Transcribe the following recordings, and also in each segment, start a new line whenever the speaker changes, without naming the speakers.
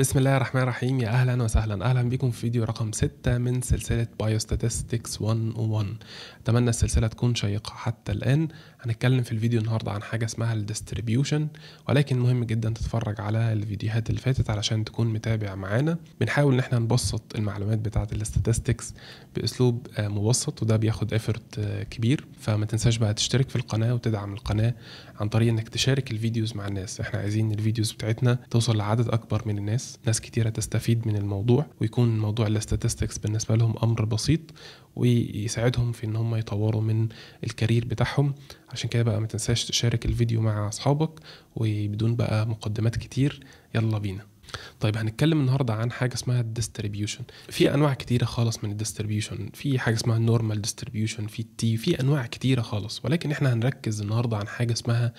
بسم الله الرحمن الرحيم يا اهلا وسهلا اهلا بكم في فيديو رقم 6 من سلسله بايو بايوستاتستكس 101 اتمنى السلسله تكون شيقه حتى الان هنتكلم في الفيديو النهارده عن حاجه اسمها الديستريبيوشن ولكن مهم جدا تتفرج على الفيديوهات اللي فاتت علشان تكون متابع معانا بنحاول ان احنا نبسط المعلومات بتاعه الاستاتستكس باسلوب آه، مبسط وده بياخد ايفورت آه، كبير فما تنساش بقى تشترك في القناه وتدعم القناه عن طريق انك تشارك الفيديوز مع الناس احنا عايزين الفيديوز بتاعتنا توصل لعدد اكبر من الناس ناس كتيرة تستفيد من الموضوع ويكون موضوع الاستاتستكس بالنسبة لهم امر بسيط ويساعدهم في ان هم يطوروا من الكارير بتاعهم عشان كده بقى ما تنساش تشارك الفيديو مع اصحابك وبدون بقى مقدمات كتير يلا بينا طيب هنتكلم النهارده عن حاجه اسمها الديستريبيوشن في انواع كتيره خالص من الديستريبيوشن في حاجه اسمها النورمال ديستريبيوشن في تي في انواع كتيره خالص ولكن احنا هنركز النهارده عن حاجه اسمها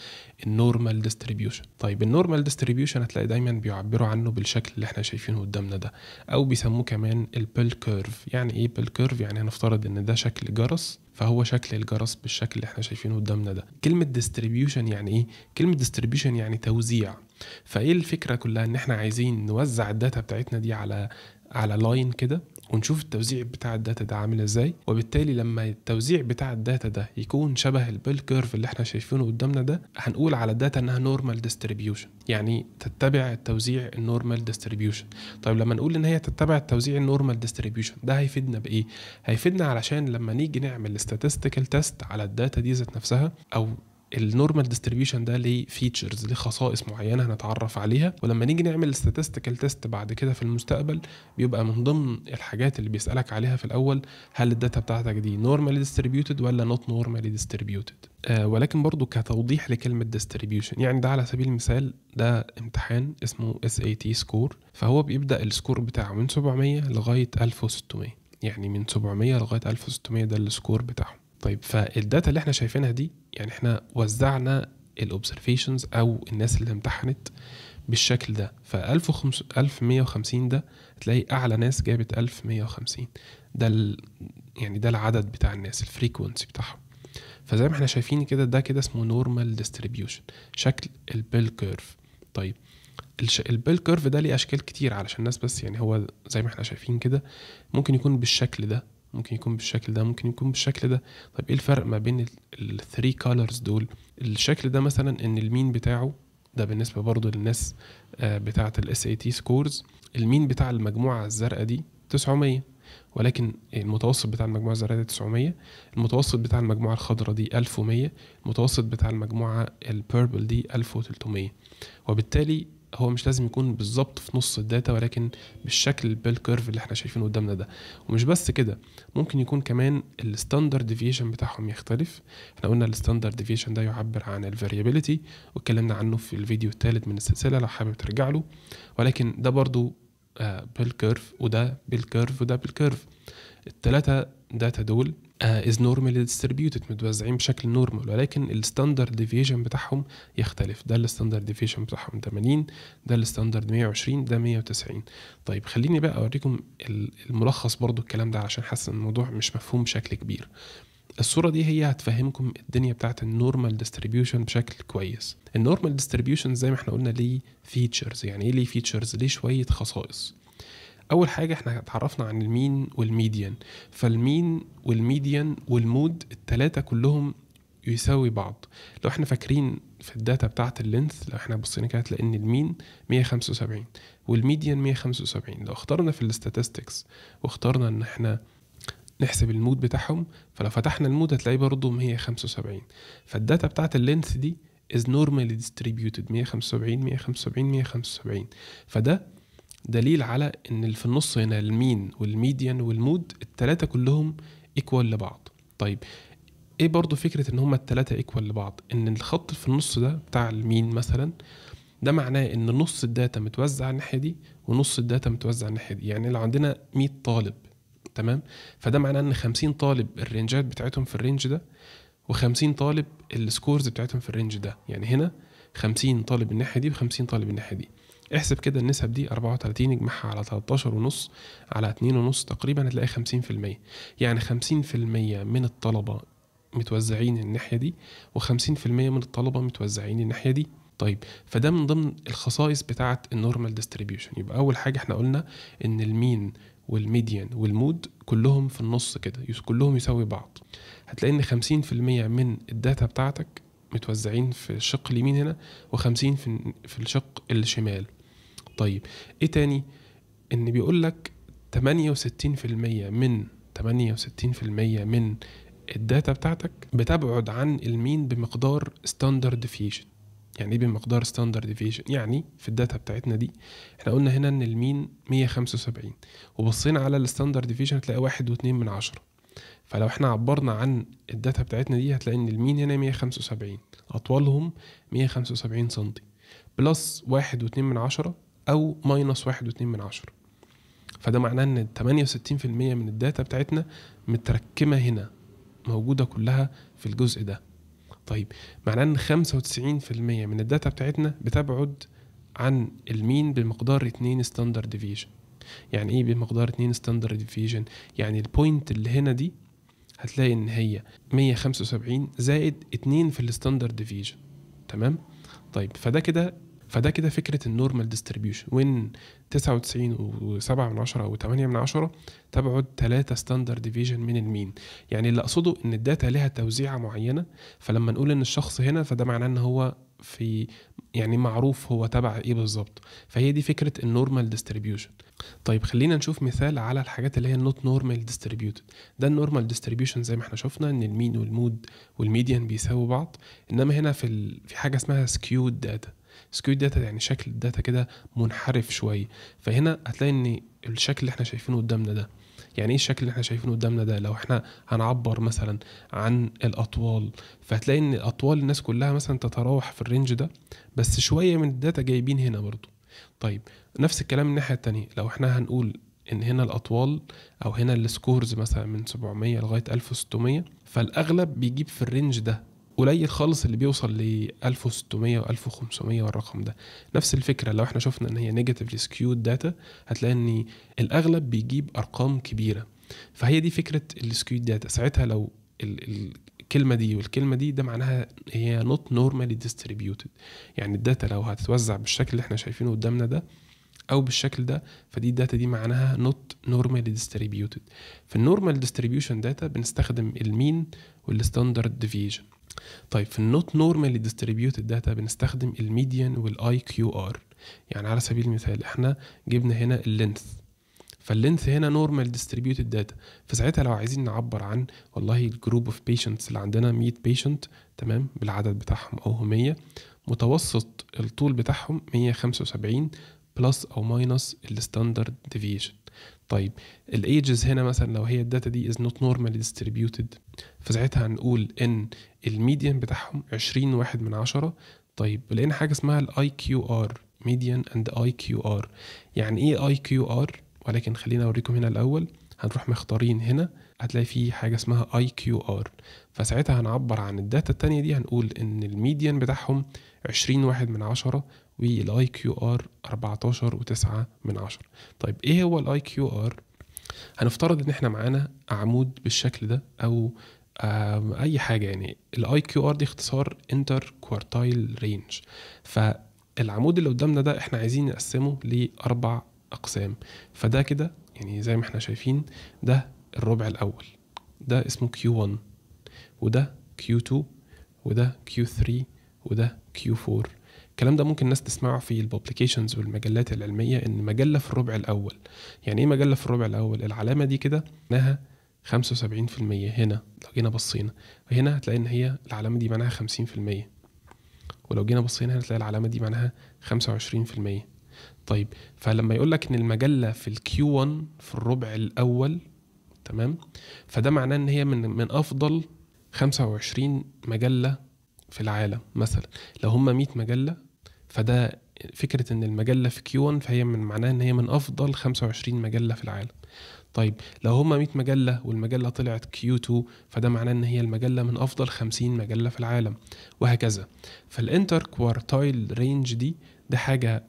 النورمال ديستريبيوشن طيب النورمال ديستريبيوشن هتلاقي دايما بيعبروا عنه بالشكل اللي احنا شايفينه قدامنا ده او بيسموه كمان البيل كيرف يعني ايه بيل كيرف يعني هنفترض ان ده شكل جرس فهو شكل الجرس بالشكل اللي احنا شايفينه قدامنا ده كلمه ديستريبيوشن يعني ايه كلمه ديستريبيوشن يعني توزيع فايه الفكره كلها ان احنا عايزين نوزع الداتا بتاعتنا دي على على لاين كده ونشوف التوزيع بتاع الداتا ده عامل ازاي وبالتالي لما التوزيع بتاع الداتا ده يكون شبه البيل كيرف اللي احنا شايفينه قدامنا ده هنقول على الداتا انها نورمال ديستريبيوشن يعني تتبع التوزيع النورمال ديستريبيوشن طيب لما نقول ان هي تتبع التوزيع النورمال ديستريبيوشن ده هيفيدنا بايه هيفيدنا علشان لما نيجي نعمل statistical تيست على الداتا دي ذات نفسها او النورمال ديستريبيوشن ده ليه فيتشرز ليه خصائص معينه هنتعرف عليها ولما نيجي نعمل statistical تيست بعد كده في المستقبل بيبقى من ضمن الحاجات اللي بيسالك عليها في الاول هل الداتا بتاعتك دي نورمالي ديستريبيوتد ولا نوت نورمالي ديستريبيوتد ولكن برضو كتوضيح لكلمه ديستريبيوشن يعني ده على سبيل المثال ده امتحان اسمه اس تي سكور فهو بيبدا السكور بتاعه من 700 لغايه 1600 يعني من 700 لغايه 1600 ده السكور بتاعه طيب فالداتا اللي احنا شايفينها دي يعني احنا وزعنا الاوبزرفيشنز او الناس اللي امتحنت بالشكل ده ف 1150 ده هتلاقي اعلى ناس جابت 1150 ده ال... يعني ده العدد بتاع الناس الفريكونسي بتاعهم فزي ما احنا شايفين كده ده كده اسمه نورمال ديستريبيوشن شكل البيل كيرف طيب الش... البيل كيرف ده ليه اشكال كتير علشان الناس بس يعني هو زي ما احنا شايفين كده ممكن يكون بالشكل ده ممكن يكون بالشكل ده ممكن يكون بالشكل ده طيب ايه الفرق ما بين الثري كالرز دول الشكل ده مثلا ان المين بتاعه ده بالنسبه برضو للناس آه، بتاعه الاس اي تي سكورز المين بتاع المجموعه الزرقاء دي 900 ولكن المتوسط بتاع المجموعه الزرقاء دي 900 المتوسط بتاع المجموعه الخضراء دي 1100 المتوسط بتاع المجموعه البيربل دي 1300 وبالتالي هو مش لازم يكون بالظبط في نص الداتا ولكن بالشكل بالكيرف اللي احنا شايفينه قدامنا ده ومش بس كده ممكن يكون كمان الستاندرد ديفيشن بتاعهم يختلف احنا قلنا الستاندرد ديفيشن ده يعبر عن الفاريابيليتي واتكلمنا عنه في الفيديو الثالث من السلسله لو حابب ترجع له ولكن ده برضو آه، بالكيرف وده بالكيرف وده بالكيرف الثلاثه داتا دول از نورمالي ديستريبيوتد متوزعين بشكل نورمال ولكن الستاندرد ديفيشن بتاعهم يختلف ده الستاندرد ديفيشن بتاعهم 80 ده الستاندرد 120 ده 190 طيب خليني بقى اوريكم الملخص برضو الكلام ده عشان حاسس ان الموضوع مش مفهوم بشكل كبير الصورة دي هي هتفهمكم الدنيا بتاعت النورمال ديستريبيوشن بشكل كويس النورمال ديستريبيوشن زي ما احنا قلنا ليه فيتشرز يعني ايه ليه فيتشرز ليه شوية خصائص اول حاجه احنا اتعرفنا عن المين والميديان فالمين والميديان والمود التلاتة كلهم يساوي بعض لو احنا فاكرين في الداتا بتاعه اللينث لو احنا بصينا كده هتلاقي ان المين 175 والميديان 175 لو اخترنا في الاستاتستكس واخترنا ان احنا نحسب المود بتاعهم فلو فتحنا المود هتلاقيه برضه 175 فالداتا بتاعه اللينث دي is normally distributed 175 175 175 فده دليل على ان في النص هنا المين والميديان والمود التلاتة كلهم ايكوال لبعض طيب ايه برضو فكرة ان هما التلاتة ايكوال لبعض ان الخط في النص ده بتاع المين مثلا ده معناه ان نص الداتا متوزع على الناحية دي ونص الداتا متوزع على الناحية دي يعني لو عندنا 100 طالب تمام فده معناه ان 50 طالب الرينجات بتاعتهم في الرينج ده و50 طالب السكورز بتاعتهم في الرينج ده يعني هنا 50 طالب الناحية دي و50 طالب الناحية دي احسب كده النسب دي 34 اجمعها على 13 ونص على 2 ونص تقريبا هتلاقي 50% يعني 50% من الطلبة متوزعين الناحية دي و50% من الطلبة متوزعين الناحية دي طيب فده من ضمن الخصائص بتاعة النورمال ديستريبيوشن يبقى أول حاجة احنا قلنا إن المين والميديان والمود كلهم في النص كده كلهم يساوي بعض هتلاقي إن 50% من الداتا بتاعتك متوزعين في الشق اليمين هنا و50 في الشق الشمال طيب ايه تاني ان بيقول لك 68% من 68% من الداتا بتاعتك بتبعد عن المين بمقدار ستاندرد ديفيشن يعني ايه بمقدار ستاندرد ديفيشن يعني في الداتا بتاعتنا دي احنا قلنا هنا ان المين 175 وبصينا على الستاندرد ديفيشن هتلاقي واحد واتنين من عشرة فلو احنا عبرنا عن الداتا بتاعتنا دي هتلاقي ان المين هنا 175 اطوالهم 175 سنتي بلس واحد واتنين من عشرة او ماينس واحد واتنين من عشرة فده معناه ان 68% من الداتا بتاعتنا متركمه هنا موجوده كلها في الجزء ده طيب معناه ان 95% من الداتا بتاعتنا بتبعد عن المين بمقدار 2 ستاندرد ديفيجن يعني ايه بمقدار 2 ستاندرد ديفيجن يعني البوينت اللي هنا دي هتلاقي ان هي 175 زائد 2 في الستاندرد ديفيجن تمام طيب فده كده فده كده فكره النورمال ديستريبيوشن وين 99 و7 من 10 او 8 من 10 تبعد 3 ستاندر ديفيجن من المين يعني اللي اقصده ان الداتا لها توزيعه معينه فلما نقول ان الشخص هنا فده معناه ان هو في يعني معروف هو تبع ايه بالظبط فهي دي فكره النورمال ديستريبيوشن طيب خلينا نشوف مثال على الحاجات اللي هي النوت نورمال ديستريبيوتد ده النورمال ديستريبيوشن زي ما احنا شفنا ان المين والمود والميديان بيساووا بعض انما هنا في ال... في حاجه اسمها سكيود داتا سكيو داتا يعني شكل الداتا كده منحرف شويه فهنا هتلاقي ان الشكل اللي احنا شايفينه قدامنا ده يعني ايه الشكل اللي احنا شايفينه قدامنا ده لو احنا هنعبر مثلا عن الاطوال فهتلاقي ان اطوال الناس كلها مثلا تتراوح في الرينج ده بس شويه من الداتا جايبين هنا برضو طيب نفس الكلام الناحيه التانية لو احنا هنقول ان هنا الاطوال او هنا السكورز مثلا من 700 لغايه 1600 فالاغلب بيجيب في الرينج ده قليل خالص اللي بيوصل ل 1600 و 1500 والرقم ده نفس الفكره لو احنا شفنا ان هي نيجاتيفلي سكيود داتا هتلاقي ان الاغلب بيجيب ارقام كبيره فهي دي فكره السكيود داتا ساعتها لو الكلمه دي والكلمه دي ده معناها هي نوت نورمالي ديستريبيوتد يعني الداتا لو هتتوزع بالشكل اللي احنا شايفينه قدامنا ده او بالشكل ده فدي الداتا دي معناها نوت نورمالي ديستريبيوتد في النورمال ديستريبيوشن داتا بنستخدم المين والستاندرد ديفيجن طيب في النوت نورمالي ديستريبيوتد داتا بنستخدم الميديان والاي كيو ار يعني على سبيل المثال احنا جبنا هنا اللينث فاللينث هنا نورمال ديستريبيوتد داتا فساعتها لو عايزين نعبر عن والله الجروب اوف بيشنتس اللي عندنا 100 بيشنت تمام بالعدد بتاعهم او هم 100 متوسط الطول بتاعهم 175 بلس او ماينس الستاندرد ديفيشن طيب الايجز هنا مثلا لو هي الداتا دي از نوت نورمالي ديستريبيوتد فساعتها هنقول ان الميديان بتاعهم 20 واحد من عشرة طيب لقينا حاجه اسمها الاي كيو ار ميديان اند اي كيو ار يعني ايه اي كيو ار ولكن خلينا اوريكم هنا الاول هنروح مختارين هنا هتلاقي في حاجه اسمها اي كيو ار فساعتها هنعبر عن الداتا التانية دي هنقول ان الميديان بتاعهم 20 واحد من عشرة والاي كيو ار 14 و9 من 10 طيب ايه هو الاي كيو ار هنفترض ان احنا معانا عمود بالشكل ده او اي حاجه يعني الاي كيو ار دي اختصار انتر كوارتايل رينج فالعمود اللي قدامنا ده احنا عايزين نقسمه لاربع اقسام فده كده يعني زي ما احنا شايفين ده الربع الاول ده اسمه Q1 وده Q2 وده Q3 وده Q4 الكلام ده ممكن الناس تسمعه في الببليكيشنز والمجلات العلميه ان مجله في الربع الاول يعني ايه مجله في الربع الاول العلامه دي كده معناها 75% هنا لو جينا بصينا هنا هتلاقي ان هي العلامه دي معناها 50% ولو جينا بصينا هنا هتلاقي العلامه دي معناها 25% طيب فلما يقول لك ان المجله في الكيو 1 في الربع الاول تمام فده معناه ان هي من من افضل 25 مجله في العالم مثلا لو هم 100 مجله فده فكره ان المجله في كيون فهي من معناها ان هي من افضل 25 مجله في العالم طيب لو هما 100 مجلة والمجلة طلعت كيو 2 فده معناه ان هي المجلة من افضل 50 مجلة في العالم وهكذا فالانتر كوارتايل رينج دي ده حاجة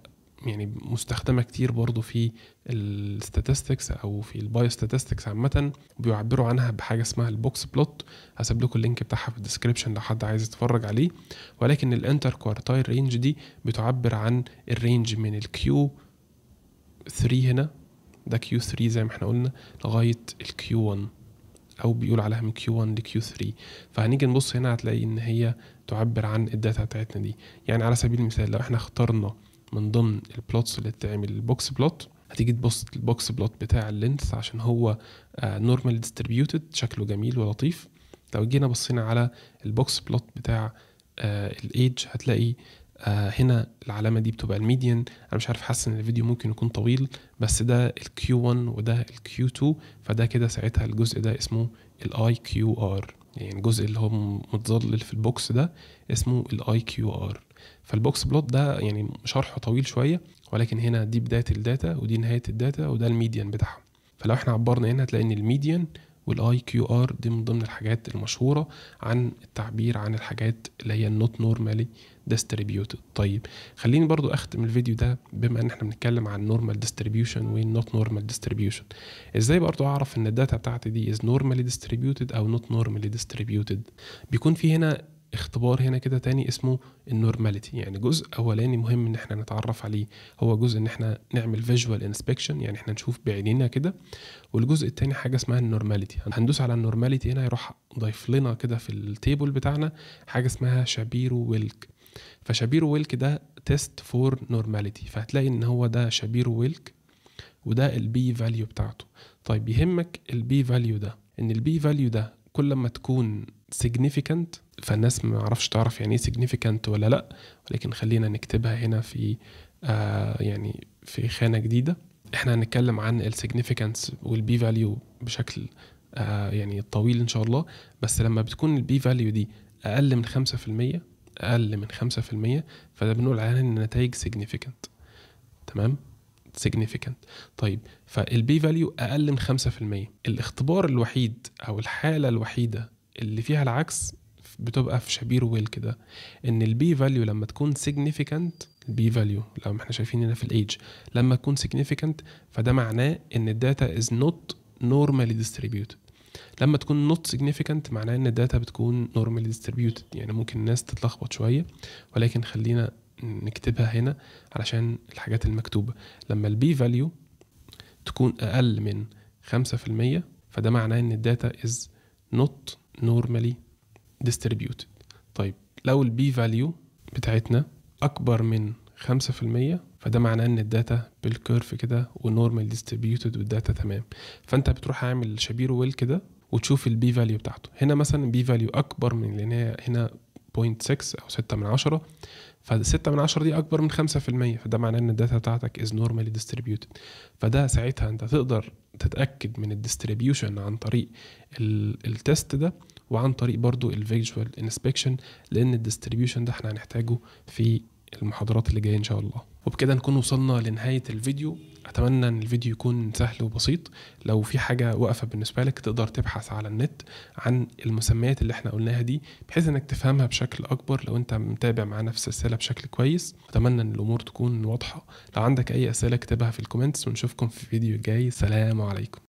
يعني مستخدمه كتير برضو في الستاتستكس او في البايو ستاتستكس عامه بيعبروا عنها بحاجه اسمها البوكس بلوت هسيب لكم اللينك بتاعها في الديسكربشن لو حد عايز يتفرج عليه ولكن الانتر كوارتايل رينج دي بتعبر عن الرينج من الكيو 3 هنا ده كيو 3 زي ما احنا قلنا لغايه الكيو 1 او بيقول عليها من كيو 1 لكيو 3 فهنيجي نبص هنا هتلاقي ان هي تعبر عن الداتا بتاعتنا دي يعني على سبيل المثال لو احنا اخترنا من ضمن البلوتس اللي بتتعمل البوكس بلوت هتيجي تبص البوكس بلوت بتاع اللينث عشان هو نورمال آه, ديستريبيوتد شكله جميل ولطيف لو جينا بصينا على البوكس بلوت بتاع آه, الايدج هتلاقي آه, هنا العلامه دي بتبقى الميديان انا مش عارف حاسس ان الفيديو ممكن يكون طويل بس ده الكيو 1 وده الكيو 2 فده كده ساعتها الجزء ده اسمه الاي كيو ار يعني الجزء اللي هو متظلل في البوكس ده اسمه الاي كيو ار فالبوكس بلوت ده يعني شرحه طويل شويه ولكن هنا دي بدايه الداتا ودي نهايه الداتا وده الميديان بتاعها فلو احنا عبرنا هنا هتلاقي ان الميديان والاي كيو ار دي من ضمن الحاجات المشهوره عن التعبير عن الحاجات اللي هي النوت نورمالي ديستريبيوتد طيب خليني برضو اختم الفيديو ده بما ان احنا بنتكلم عن نورمال ديستريبيوشن والنوت نورمال ديستريبيوشن ازاي برضو اعرف ان الداتا بتاعتي دي از نورمالي ديستريبيوتد او نوت نورمالي ديستريبيوتد بيكون في هنا اختبار هنا كده تاني اسمه النورماليتي يعني جزء اولاني مهم ان احنا نتعرف عليه هو جزء ان احنا نعمل فيجوال انسبكشن يعني احنا نشوف بعينينا كده والجزء التاني حاجه اسمها النورماليتي هندوس على النورماليتي هنا هيروح ضايف لنا كده في التيبل بتاعنا حاجه اسمها شابيرو ويلك فشابيرو ويلك ده تيست فور نورماليتي فهتلاقي ان هو ده شابيرو ويلك وده البي فاليو بتاعته طيب يهمك البي فاليو ده ان البي فاليو ده كل ما تكون significant فالناس ما عرفش تعرف يعني ايه significant ولا لا ولكن خلينا نكتبها هنا في آه يعني في خانه جديده احنا هنتكلم عن السيجنيفيكانس والبي فاليو بشكل آه يعني طويل ان شاء الله بس لما بتكون البي فاليو دي اقل من 5% اقل من 5% فده بنقول عليها ان النتائج significant تمام significant طيب فالبي فاليو اقل من 5% الاختبار الوحيد او الحاله الوحيده اللي فيها العكس بتبقى في شبير ويل كده ان البي فاليو لما تكون سيجنيفيكانت البي فاليو لو احنا شايفين هنا في الايج لما تكون سيجنيفيكانت فده معناه ان الداتا از نوت نورمالي ديستريبيوتد لما تكون نوت سيجنيفيكانت معناه ان الداتا بتكون نورمالي ديستريبيوتد يعني ممكن الناس تتلخبط شويه ولكن خلينا نكتبها هنا علشان الحاجات المكتوبه لما البي فاليو تكون اقل من 5% فده معناه ان الداتا از نوت normally distributed طيب لو البي فاليو بتاعتنا اكبر من 5% فده معناه ان الداتا بالكيرف كده ونورمال ديستريبيوتد والداتا تمام فانت بتروح عامل شبير ويل كده وتشوف البي فاليو بتاعته هنا مثلا البي فاليو اكبر من لان هي هنا 6.6 أو 6 من 10 ف 6 من 10 دي أكبر من 5% فده معناه إن الداتا بتاعتك از نورمالي ديستريبيوتد فده ساعتها أنت تقدر تتأكد من الديستريبيوشن عن طريق التست ده وعن طريق برضو الفيجوال انسبكشن لأن الديستريبيوشن ده احنا هنحتاجه في المحاضرات اللي جايه ان شاء الله وبكده نكون وصلنا لنهايه الفيديو اتمنى ان الفيديو يكون سهل وبسيط لو في حاجه واقفه بالنسبه لك تقدر تبحث على النت عن المسميات اللي احنا قلناها دي بحيث انك تفهمها بشكل اكبر لو انت متابع معانا في السلسله بشكل كويس اتمنى ان الامور تكون واضحه لو عندك اي اسئله اكتبها في الكومنتس ونشوفكم في فيديو جاي سلام عليكم